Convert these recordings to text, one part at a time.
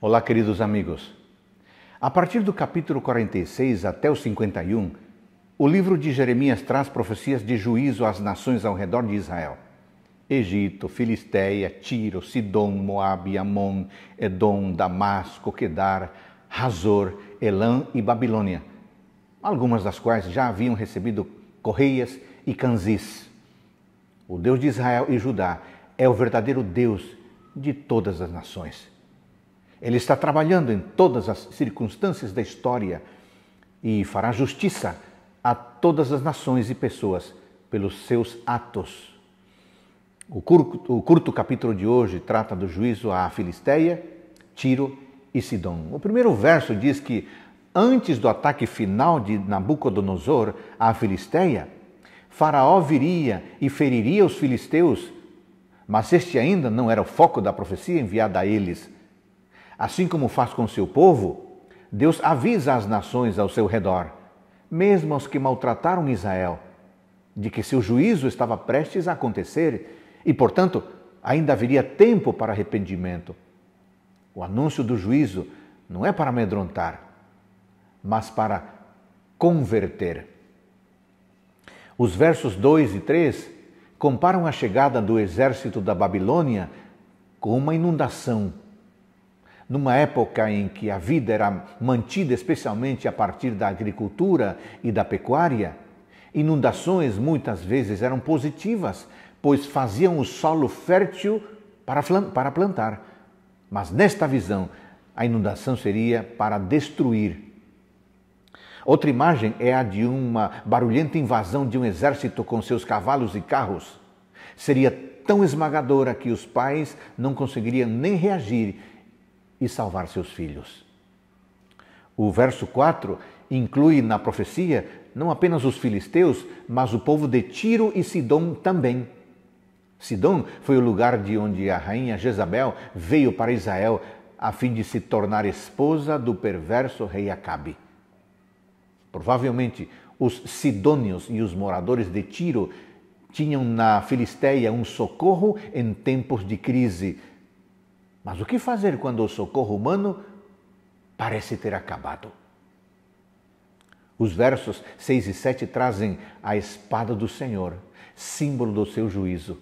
Olá, queridos amigos. A partir do capítulo 46 até o 51, o livro de Jeremias traz profecias de juízo às nações ao redor de Israel. Egito, Filisteia, Tiro, Sidom, Moabe, Amon, Edom, Damasco, Quedar, Hazor, Elã e Babilônia, algumas das quais já haviam recebido correias e canzis. O Deus de Israel e Judá é o verdadeiro Deus de todas as nações ele está trabalhando em todas as circunstâncias da história e fará justiça a todas as nações e pessoas pelos seus atos. O curto, o curto capítulo de hoje trata do juízo à Filisteia, Tiro e Sidom. O primeiro verso diz que antes do ataque final de Nabucodonosor à Filisteia, Faraó viria e feriria os filisteus, mas este ainda não era o foco da profecia enviada a eles Assim como faz com seu povo, Deus avisa as nações ao seu redor, mesmo aos que maltrataram Israel, de que seu juízo estava prestes a acontecer e, portanto, ainda haveria tempo para arrependimento. O anúncio do juízo não é para amedrontar, mas para converter. Os versos 2 e 3 comparam a chegada do exército da Babilônia com uma inundação numa época em que a vida era mantida especialmente a partir da agricultura e da pecuária, inundações muitas vezes eram positivas, pois faziam o solo fértil para plantar. Mas nesta visão, a inundação seria para destruir. Outra imagem é a de uma barulhenta invasão de um exército com seus cavalos e carros. Seria tão esmagadora que os pais não conseguiriam nem reagir e salvar seus filhos. O verso 4 inclui na profecia não apenas os filisteus, mas o povo de Tiro e Sidom também. Sidom foi o lugar de onde a rainha Jezabel veio para Israel a fim de se tornar esposa do perverso rei Acabe. Provavelmente os sidônios e os moradores de Tiro tinham na Filistéia um socorro em tempos de crise, mas o que fazer quando o socorro humano parece ter acabado? Os versos 6 e 7 trazem a espada do Senhor, símbolo do seu juízo.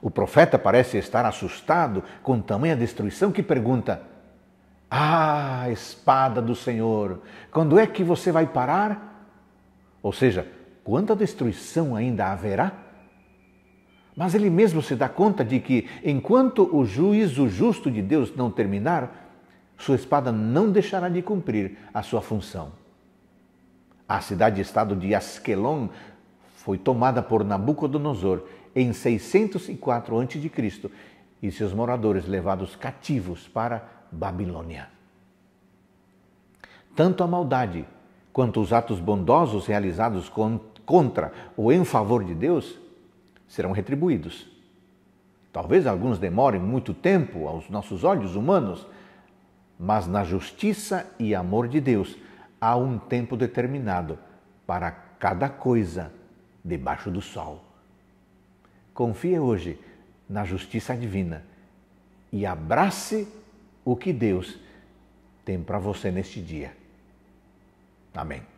O profeta parece estar assustado com tamanha destruição que pergunta: Ah, espada do Senhor, quando é que você vai parar? Ou seja, quanta destruição ainda haverá? Mas ele mesmo se dá conta de que, enquanto o juízo justo de Deus não terminar, sua espada não deixará de cumprir a sua função. A cidade-estado de Asquelon foi tomada por Nabucodonosor em 604 a.C. e seus moradores levados cativos para Babilônia. Tanto a maldade quanto os atos bondosos realizados contra ou em favor de Deus serão retribuídos. Talvez alguns demorem muito tempo aos nossos olhos humanos, mas na justiça e amor de Deus há um tempo determinado para cada coisa debaixo do sol. Confie hoje na justiça divina e abrace o que Deus tem para você neste dia. Amém.